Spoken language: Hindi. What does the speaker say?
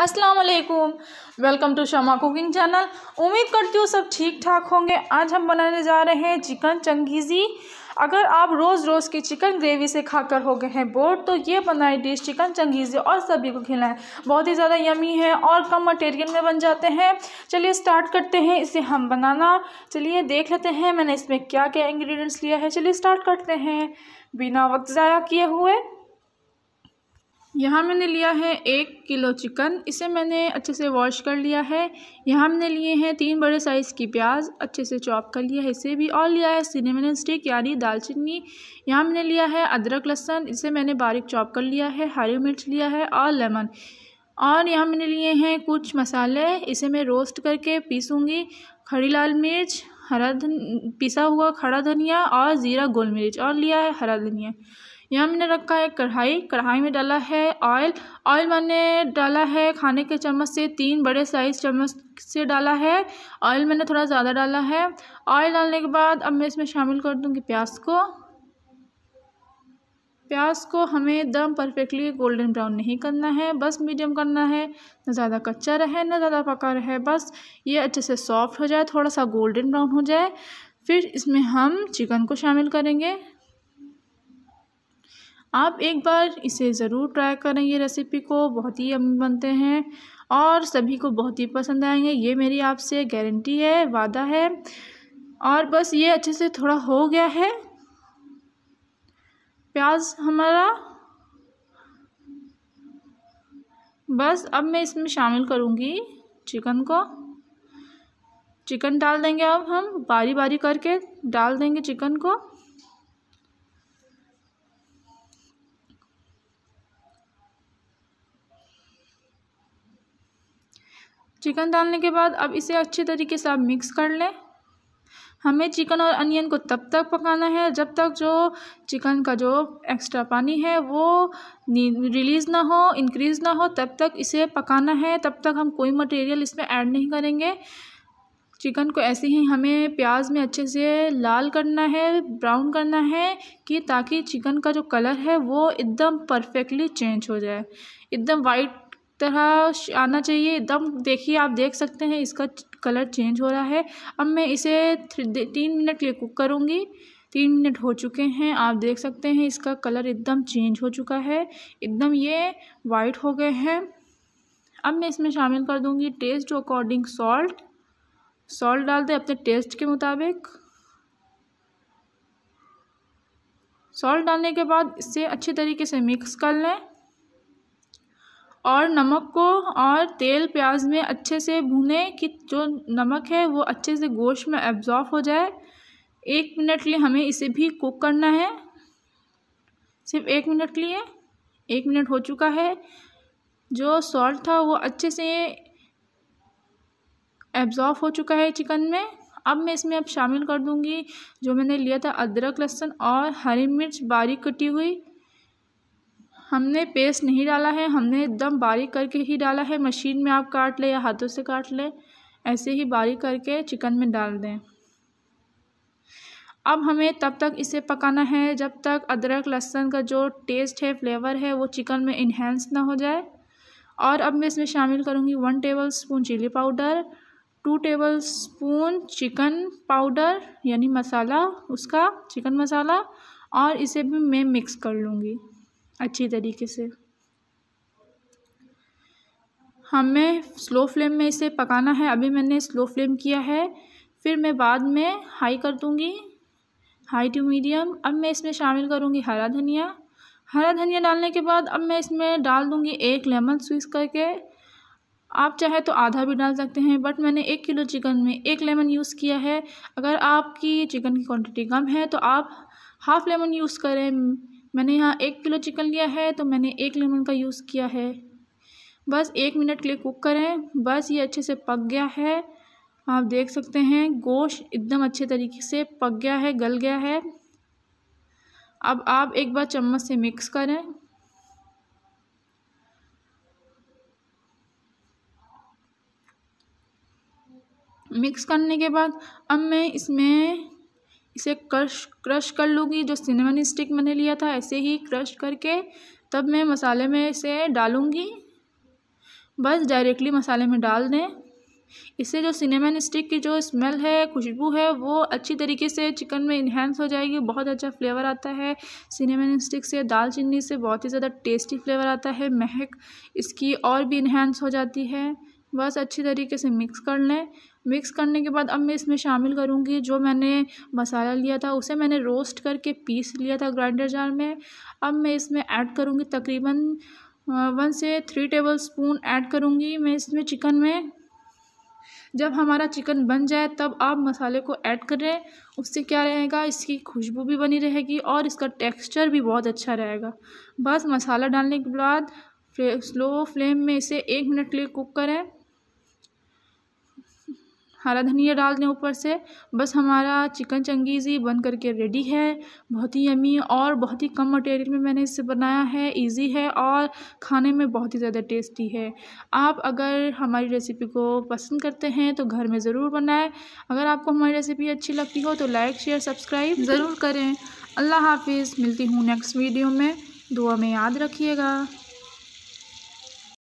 वालेकुम welcome to Shama cooking channel उम्मीद करती हूँ सब ठीक ठाक होंगे आज हम बनाने जा रहे हैं चिकन चंगेज़ी अगर आप रोज़ रोज़ की चिकन ग्रेवी से खाकर हो गए हैं बोर्ड तो ये बनाए डिश चिकन चंगेज़ी और सभी को खिलाएं बहुत ही ज़्यादा यमी है और कम मटेरियल में बन जाते हैं चलिए स्टार्ट करते हैं इसे हम बनाना चलिए देख लेते हैं मैंने इसमें क्या क्या इंग्रेडिएंट्स लिया है चलिए स्टार्ट करते हैं बिना वक्त ज़ाया किए हुए यहाँ मैंने लिया है एक किलो चिकन इसे मैंने अच्छे से वॉश कर लिया है यहाँ मैंने लिए हैं तीन बड़े साइज़ की प्याज अच्छे से चॉप कर लिया है इसे भी और लिया है सिनेमन स्टिक यानी दालचीनी यहाँ मैंने लिया है अदरक लहसन इसे मैंने बारीक चॉप कर लिया है हरी मिर्च लिया है और लेमन और यहाँ मैंने लिए हैं कुछ मसाले इसे मैं रोस्ट करके पीसूँगी खड़ी लाल मिर्च हरा धन पिसा हुआ खड़ा धनिया और ज़ीरा गोल मिर्च और लिया है हरा धनिया यहाँ मैंने रखा है कढ़ाई कढ़ाई में डाला है ऑयल ऑयल मैंने डाला है खाने के चम्मच से तीन बड़े साइज़ चम्मच से डाला है ऑयल मैंने थोड़ा ज़्यादा डाला है ऑयल डालने के बाद अब मैं इसमें शामिल कर दूँगी प्याज को प्याज को हमें दम परफेक्टली गोल्डन ब्राउन नहीं करना है बस मीडियम करना है ना ज़्यादा कच्चा रहे ना ज़्यादा पका रहे बस ये अच्छे से सॉफ्ट हो जाए थोड़ा सा गोल्डन ब्राउन हो जाए फिर इसमें हम चिकन को शामिल करेंगे आप एक बार इसे ज़रूर ट्राई करें ये रेसिपी को बहुत ही अमी बनते हैं और सभी को बहुत ही पसंद आएंगे ये मेरी आपसे गारंटी है वादा है और बस ये अच्छे से थोड़ा हो गया है प्याज हमारा बस अब मैं इसमें शामिल करूँगी चिकन को चिकन डाल देंगे अब हम बारी बारी करके डाल देंगे चिकन को चिकन डालने के बाद अब इसे अच्छे तरीके से आप मिक्स कर लें हमें चिकन और अनियन को तब तक पकाना है जब तक जो चिकन का जो एक्स्ट्रा पानी है वो रिलीज़ ना हो इंक्रीज़ ना हो तब तक इसे पकाना है तब तक हम कोई मटेरियल इसमें ऐड नहीं करेंगे चिकन को ऐसे ही हमें प्याज में अच्छे से लाल करना है ब्राउन करना है कि ताकि चिकन का जो कलर है वो एकदम परफेक्टली चेंज हो जाए एकदम वाइट तरह आना चाहिए एकदम देखिए आप देख सकते हैं इसका कलर चेंज हो रहा है अब मैं इसे तीन मिनट के लिए कुक करूँगी तीन मिनट हो चुके हैं आप देख सकते हैं इसका कलर एकदम चेंज हो चुका है एकदम ये वाइट हो गए हैं अब मैं इसमें शामिल कर दूँगी टेस्ट अकॉर्डिंग सॉल्ट सॉल्ट डाल दें अपने टेस्ट के मुताबिक सॉल्ट डालने के बाद इसे अच्छे तरीके से मिक्स कर लें और नमक को और तेल प्याज में अच्छे से भूनें कि जो नमक है वो अच्छे से गोश्त में एब्ज़ॉर्ब हो जाए एक मिनट लिए हमें इसे भी कुक करना है सिर्फ एक मिनट के लिए एक मिनट हो चुका है जो सॉल्ट था वो अच्छे से एब्ज़ॉर्ब हो चुका है चिकन में अब मैं इसमें अब शामिल कर दूंगी जो मैंने लिया था अदरक लहसुन और हरी मिर्च बारीक कटी हुई हमने पेस्ट नहीं डाला है हमने एकदम बारीक करके ही डाला है मशीन में आप काट लें या हाथों से काट लें ऐसे ही बारीक करके चिकन में डाल दें अब हमें तब तक इसे पकाना है जब तक अदरक लहसुन का जो टेस्ट है फ्लेवर है वो चिकन में इन्हेंस ना हो जाए और अब मैं इसमें शामिल करूँगी one tablespoon chilli powder two tablespoon chicken powder यानी मसाला उसका चिकन मसाला और इसे भी मैं मिक्स कर लूँगी अच्छी तरीके से हमें स्लो फ्लेम में इसे पकाना है अभी मैंने स्लो फ्लेम किया है फिर मैं बाद में हाई कर दूँगी हाई टू मीडियम अब मैं इसमें शामिल करूँगी हरा धनिया हरा धनिया डालने के बाद अब मैं इसमें डाल दूँगी एक लेमन स्विस करके आप चाहे तो आधा भी डाल सकते हैं बट मैंने एक किलो चिकन में एक लेमन यूज़ किया है अगर आपकी चिकन की क्वांटिटी कम है तो आप हाफ़ लेमन यूज़ करें मैंने यहाँ एक किलो चिकन लिया है तो मैंने एक लेमन का यूज़ किया है बस एक मिनट के लिए कुक करें बस ये अच्छे से पक गया है आप देख सकते हैं गोश्त एकदम अच्छे तरीके से पक गया है गल गया है अब आप एक बार चम्मच से मिक्स करें मिक्स करने के बाद अब मैं इसमें इसे क्रश क्रश कर लूँगी जो सिनेमन स्टिक मैंने लिया था ऐसे ही क्रश करके तब मैं मसाले में इसे डालूँगी बस डायरेक्टली मसाले में डाल दें इससे जो सिनेमन स्टिक की जो स्मेल है खुशबू है वो अच्छी तरीके से चिकन में इन्हेंस हो जाएगी बहुत अच्छा फ्लेवर आता है सिनेमन स्टिक से दाल चीनी से बहुत ही ज़्यादा टेस्टी फ्लेवर आता है महक इसकी और भी इन्हेंस हो जाती है बस अच्छी तरीके से मिक्स कर लें मिक्स करने के बाद अब मैं इसमें शामिल करूँगी जो मैंने मसाला लिया था उसे मैंने रोस्ट करके पीस लिया था ग्राइंडर जार में अब मैं इसमें ऐड करूँगी तकरीबन वन से थ्री टेबल स्पून ऐड करूँगी मैं इसमें चिकन में जब हमारा चिकन बन जाए तब आप मसाले को ऐड करें उससे क्या रहेगा इसकी खुशबू भी बनी रहेगी और इसका टेक्सचर भी बहुत अच्छा रहेगा बस मसाला डालने के बाद स्लो फ्लेम में इसे एक मिनट के लिए कुक करें हरा धनिया डाल दें ऊपर से बस हमारा चिकन चंगेज़ी बन करके रेडी है बहुत ही यमी और बहुत ही कम मटेरियल में मैंने इसे बनाया है इजी है और खाने में बहुत ही ज़्यादा टेस्टी है आप अगर हमारी रेसिपी को पसंद करते हैं तो घर में ज़रूर बनाएं अगर आपको हमारी रेसिपी अच्छी लगती हो तो लाइक शेयर सब्सक्राइब ज़रूर करें अल्लाह हाफिज़ मिलती हूँ नेक्स्ट वीडियो में दुआ में याद रखिएगा